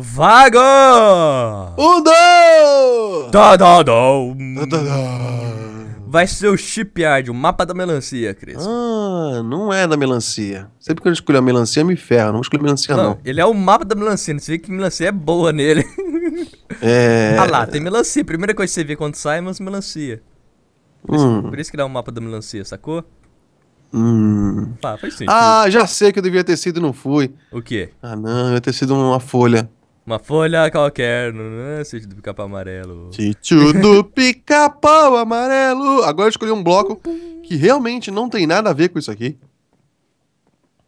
Vaga! O do! Da, da, Vai ser o Shipyard, o mapa da melancia, Cris. Ah, não é da melancia. Sempre que eu escolho a melancia, me ferra. Não escolho melancia, não. não. Ele é o mapa da melancia. Você vê que melancia é boa nele. É. Ah lá, tem melancia. Primeira coisa que você vê quando sai é melancia. Por isso, hum. por isso que dá é o um mapa da melancia, sacou? Hum. Ah, faz sentido. Ah, já sei que eu devia ter sido e não fui. O quê? Ah, não, eu ia ter sido uma folha. Uma folha qualquer, não é né, sítio do pica-pau amarelo. Sítio do pica-pau amarelo. Agora eu escolhi um bloco que realmente não tem nada a ver com isso aqui.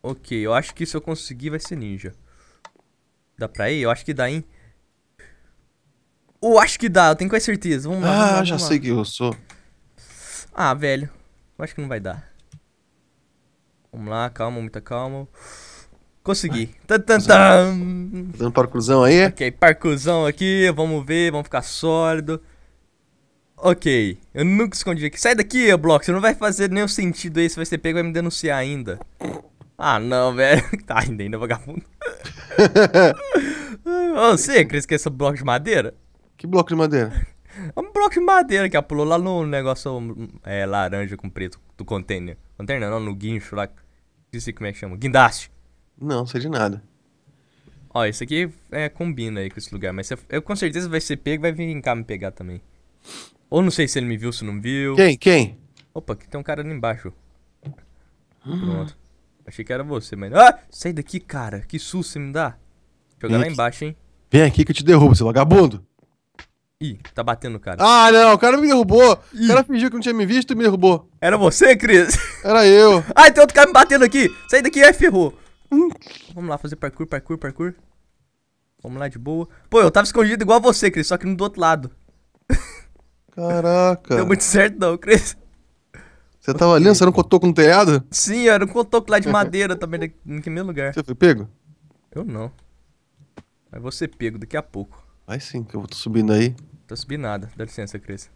Ok, eu acho que se eu conseguir vai ser ninja. Dá pra ir? Eu acho que dá, hein? Eu acho que dá, eu tenho quase certeza. Vamos lá. Ah, vamos lá, já vamos sei lá. que eu sou. Ah, velho. Eu acho que não vai dar. Vamos lá, calma, muita calma. Consegui. Tan, Fazendo um parcuzão aí? Ok, parcuzão aqui, vamos ver, vamos ficar sólido. Ok, eu nunca escondi aqui. Sai daqui, Block. você não vai fazer nenhum sentido aí, você vai ser pego e vai me denunciar ainda. Ah, não, velho. Tá, ainda ainda é vagabundo. Você, Cris, que é esse bloco de madeira? Que bloco de madeira? É um bloco de madeira que pulou lá no negócio é, laranja com preto do container. Container não, no guincho lá. Não sei como é que chama. Guindaste. Não, sei de nada. Ó, isso aqui é, combina aí com esse lugar, mas eu, com certeza vai ser pego vai vir cá me pegar também. Ou não sei se ele me viu, se não viu. Quem? Quem? Opa, aqui tem um cara ali embaixo. Ah. Pronto. Achei que era você, mas. Ah! Sai daqui, cara. Que susto você me dá. Jogar lá embaixo, hein? Vem aqui que eu te derrubo, seu vagabundo. Ih, tá batendo o cara. Ah, não, o cara me derrubou. Ih. O cara fingiu que não tinha me visto e me derrubou. Era você, Cris? Era eu. ah, tem outro cara me batendo aqui. Sai daqui, é, ferrou. Hum. Vamos lá fazer parkour, parkour, parkour. Vamos lá de boa. Pô, eu tava escondido igual a você, Cris, só que no do outro lado. Caraca. Deu muito certo não, Cris. Você tava ali? Você era um cotoco no telhado? Sim, era um cotoco lá de madeira também, no né? mesmo lugar. Você foi pego? Eu não. Mas vou ser pego daqui a pouco. Vai sim, que eu tô subindo aí. Tô subindo nada, dá licença, Cris.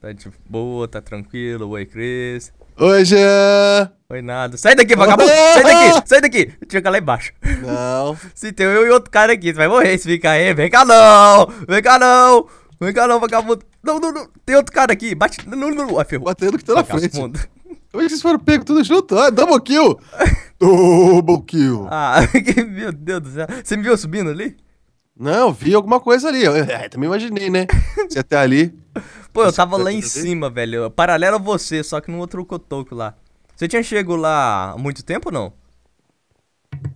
Tá de boa, tá tranquilo. Oi, Cris. Oi, Jean! Foi nada. Sai daqui, vagabundo! Sai daqui! Sai daqui! tinha que lá embaixo. Não. Se tem eu e outro cara aqui, você vai morrer se ficar aí. Vem cá não! Vem cá não! Vem cá não, vagabundo! Não, não, não! Tem outro cara aqui! Bate! Não, não, não! Ai, ferrou. Batendo que tá na frente. Como é que vocês foram pegos tudo junto? Ah, double kill! double kill! Ah, meu Deus do céu. Você me viu subindo ali? Não, vi alguma coisa ali. Eu, eu é, também imaginei, né? Se até ali. Pô, eu tava tá lá em cima, velho. Paralelo a você, só que no outro cotoco lá. Você tinha chego lá há muito tempo ou não?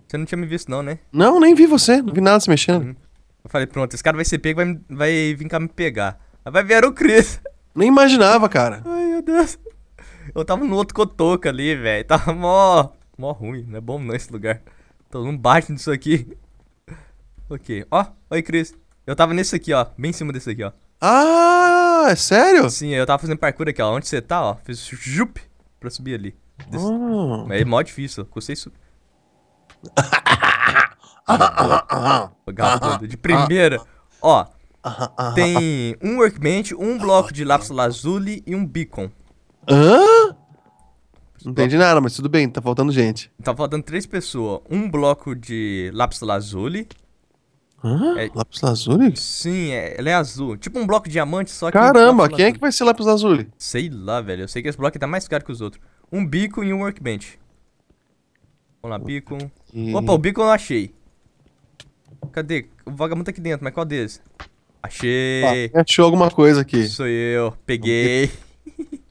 Você não tinha me visto, não, né? Não, nem vi você. Não vi nada se mexendo. Uhum. Eu falei, pronto, esse cara vai ser pego, vai, vai vir cá me pegar. Aí vai vir o Chris. Nem imaginava, cara. Ai, meu Deus. Eu tava no outro cotoco ali, velho. Tava mó. Mó ruim. Não é bom não esse lugar. Tô num baixo nisso aqui. ok. Ó, oi, Chris. Eu tava nesse aqui, ó. Bem em cima desse aqui, ó. Ah, é sério? Sim, eu tava fazendo parkour aqui, ó. Onde você tá, ó. Fiz jup pra subir ali. Des... Hum. É mó difícil, custei isso. de primeira. Ó, tem um workbench, um bloco de lápis lazuli e um beacon. Hã? Não entendi nada, mas tudo bem, tá faltando gente. Tá faltando três pessoas. Um bloco de lápis lazuli. Hã? É... Lápis lazuli? Sim, é, ela é azul. Tipo um bloco de diamante, só que. Caramba, um quem é que vai ser lápis lazuli? Sei lá, velho. Eu sei que esse bloco tá mais caro que os outros um beacon e um workbench. Vamos lá, beacon. Opa, o beacon eu achei. Cadê? O vagabundo tá aqui dentro, mas qual deles? Achei. Ah, achou alguma coisa aqui. Sou eu, peguei.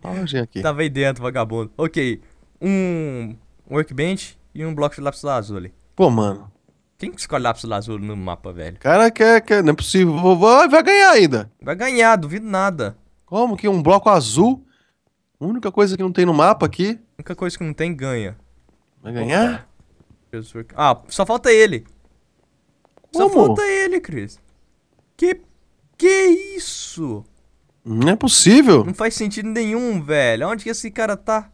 Olha aqui. Tava aí dentro, vagabundo. Ok, um workbench e um bloco de lápis azul ali. Pô, mano. Quem que escolhe lápis azul no mapa, velho? Cara, quer, quer, não é possível. Vai, vai ganhar ainda. Vai ganhar, duvido nada. Como que um bloco azul? A única coisa que não tem no mapa aqui. A única coisa que não tem ganha. Vai ganhar? Ah, só falta ele. Como? Só falta ele, Chris. Que. Que isso? Não é possível. Não faz sentido nenhum, velho. Onde que esse cara tá?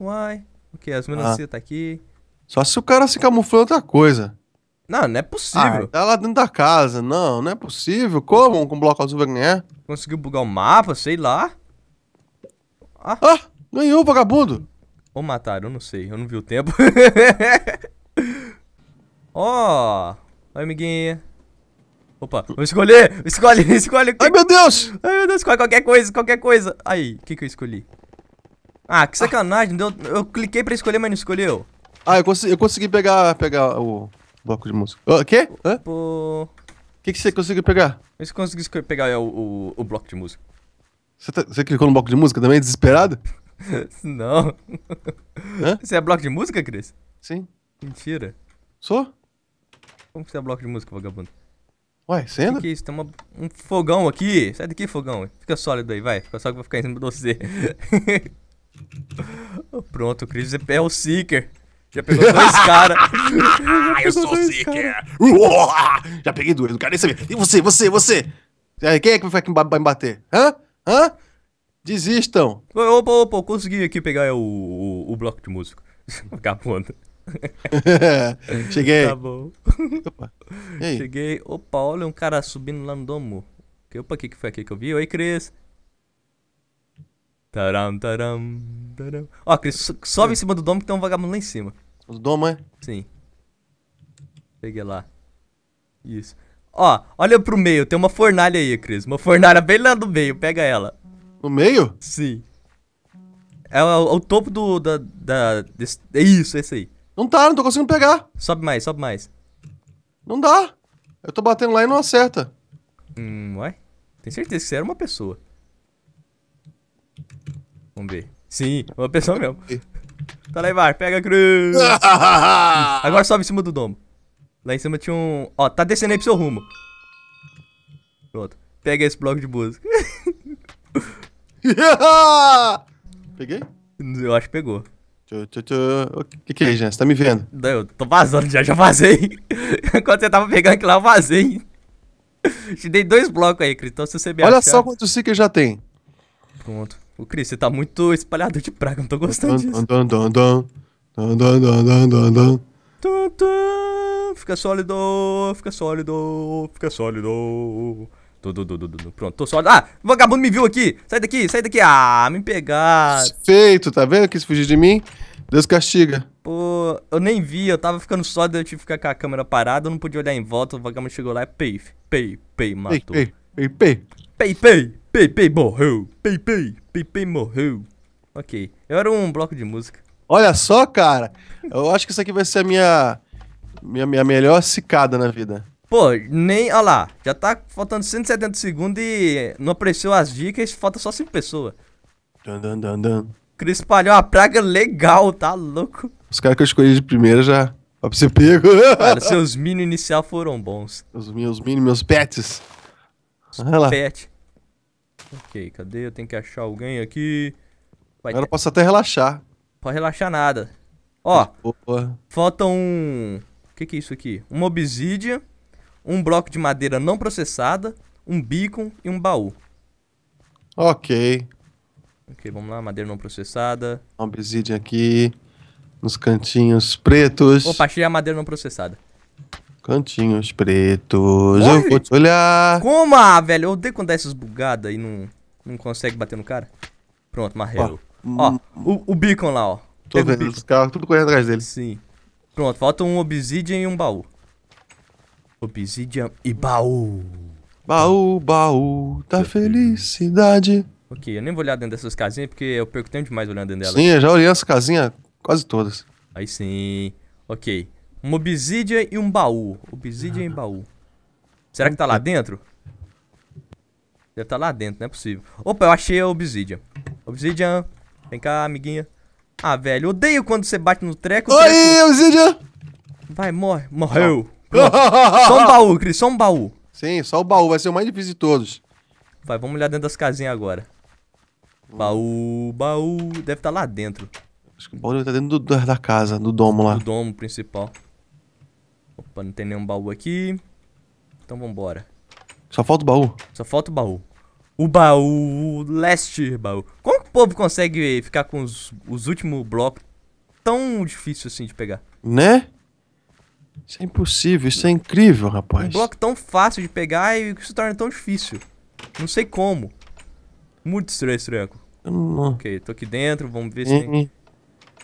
Uai. O que? As meninas ah. tá aqui. Só se o cara se camuflou é outra coisa. Não, não é possível. Ah, tá lá dentro da casa. Não, não é possível. Como um bloco azul vai ganhar? Conseguiu bugar o mapa, sei lá. Ah. ah, ganhou, vagabundo. Ou mataram, eu não sei, eu não vi o tempo. Ó, oh, amiguinha. Opa, vou escolher, escolhe, escolhe. Ai, meu Deus. Ai, meu Deus, escolhe qualquer coisa, qualquer coisa. Aí, o que que eu escolhi? Ah, que sacanagem, deu, eu cliquei pra escolher, mas não escolheu. Ah, eu consegui, eu consegui pegar, pegar o bloco de música. O quê? O que, que você conseguiu pegar? Eu consegui pegar é, o, o, o bloco de música. Você, tá, você clicou no bloco de música também, desesperado? Não. Hã? Você é bloco de música, Cris? Sim. Mentira. Sou? Como que você é bloco de música, vagabundo? Ué, sendo? O que, que, é isso? Tem uma, um fogão aqui. Sai daqui, fogão. Fica sólido aí, vai. Fica só que vai ficar em cima de você. Oh, pronto, Cris é o Seeker. Já pegou dois caras. ah, eu sou o Seeker. Já peguei duas, não quero nem saber. E você, você, você? Quem é que vai me bater? Hã? Hã? Desistam. Opa, opa, consegui aqui pegar o, o, o bloco de música. Capuando. Cheguei. Tá bom. Opa. Cheguei. Opa, olha é um cara subindo lá no domo. Opa, o que, que foi aqui que eu vi? Oi, Cris. Taram, taram, taram. Ó, Cris, sobe em cima do domo que tem um vagabundo lá em cima. O domo, é? Sim. Peguei lá. Isso. Ó, olha pro meio, tem uma fornalha aí, Cris. Uma fornalha bem lá do meio, pega ela. No meio? Sim. É o, o topo do. Da, da, desse, é isso, esse aí. Não tá, não tô conseguindo pegar. Sobe mais, sobe mais. Não dá. Eu tô batendo lá e não acerta. Hum, ué? Tem certeza que você era uma pessoa. Vamos ver. Sim, uma pessoa mesmo. tá lá, Ivar, pega a Agora sobe em cima do domo. Lá em cima tinha um... Ó, tá descendo aí pro seu rumo. Pronto. Pega esse bloco de música. Peguei? Eu acho que pegou. O que, que é, gente? Você tá me vendo? Não, eu tô vazando já, já vazei. Quando você tava pegando aquilo lá, eu vazei. Te dei dois blocos aí, Cris. Então se você me Olha achar... só quantos seekers já tem. Pronto. Ô, Cris, você tá muito espalhado de praga, não tô gostando disso. Fica sólido, fica sólido, fica sólido. Du, du, du, Pronto, tô sólido. Ah, vagabundo me viu aqui. Sai daqui, sai daqui. Ah, me pegar. Feito, tá vendo? Quis fugir de mim. Deus castiga. Pô, eu nem vi, eu tava ficando sólido, eu tive que ficar com a câmera parada, eu não podia olhar em volta, o vagabundo chegou lá e pei, pei, pei, matou. Pei, pei, pei. Pei, pei, pei, pei, morreu. Pei, pei, pei, pei, morreu. Ok, eu era um bloco de música. Olha só, cara, eu acho que isso aqui vai ser a minha minha, minha melhor cicada na vida. Pô, nem. Olha lá, já tá faltando 170 segundos e não apareceu as dicas, falta só 5 pessoas. Dan, dan, dan, Cris espalhou uma praga legal, tá louco? Os caras que eu escolhi de primeira já. Ó, pra você pego. Cara, seus mini inicial foram bons. Os meus mini, meus pets. Os lá. Pet. Ok, cadê? Eu tenho que achar alguém aqui. Vai Agora ter... posso até relaxar. Pode relaxar nada. Ó, Boa. falta um que, que é isso aqui? Uma obsidia, um bloco de madeira não processada, um beacon e um baú. Ok. Ok, vamos lá, madeira não processada. Uma obsidian aqui, nos cantinhos pretos. Opa, achei a madeira não processada. Cantinhos pretos, Oi? eu vou te olhar. Como, ah, velho? Eu odeio quando dá essas bugadas e não, não consegue bater no cara. Pronto, marrelo. Ó, ó hum. o, o beacon lá, ó. Tô vendo os caras, tudo correndo atrás dele. Sim. Pronto, falta um obsidian e um baú. Obsidian e baú. Baú, baú da felicidade. Ok, eu nem vou olhar dentro dessas casinhas porque eu perco tempo demais olhando dentro delas. Sim, eu já olhei as casinhas quase todas. Aí sim. Ok. Um obsidian e um baú. Obsidian ah. e baú. Será que tá lá dentro? Deve tá lá dentro, não é possível. Opa, eu achei a obsidian. Obsidian, vem cá, amiguinha. Ah, velho, odeio quando você bate no treco. Oi, treco... Vai, morre. Morreu. só um baú, Cris, só um baú. Sim, só o baú, vai ser o mais difícil de todos. Vai, vamos olhar dentro das casinhas agora. Baú, baú. Deve estar tá lá dentro. Acho que o baú deve estar tá dentro do, da casa, do domo lá. Do domo principal. Opa, não tem nenhum baú aqui. Então vambora. Só falta o baú. Só falta o baú. O baú leste, baú. Como povo consegue ficar com os, os últimos blocos tão difícil assim de pegar? Né? Isso é impossível, isso é incrível, rapaz. Um bloco tão fácil de pegar e que se torna tão difícil. Não sei como. Muito estranho esse triângulo. Não. Ok, tô aqui dentro, vamos ver se hum, tem... Hum.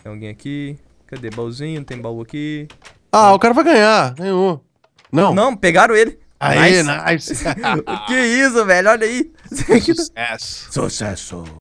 tem alguém aqui. Cadê? Baúzinho, tem baú aqui. Ah, o cara vai ganhar. Ganhou. Não. Não, pegaram ele. Aí, nice. nice. que isso, velho? Olha aí. Sucesso. Sucesso.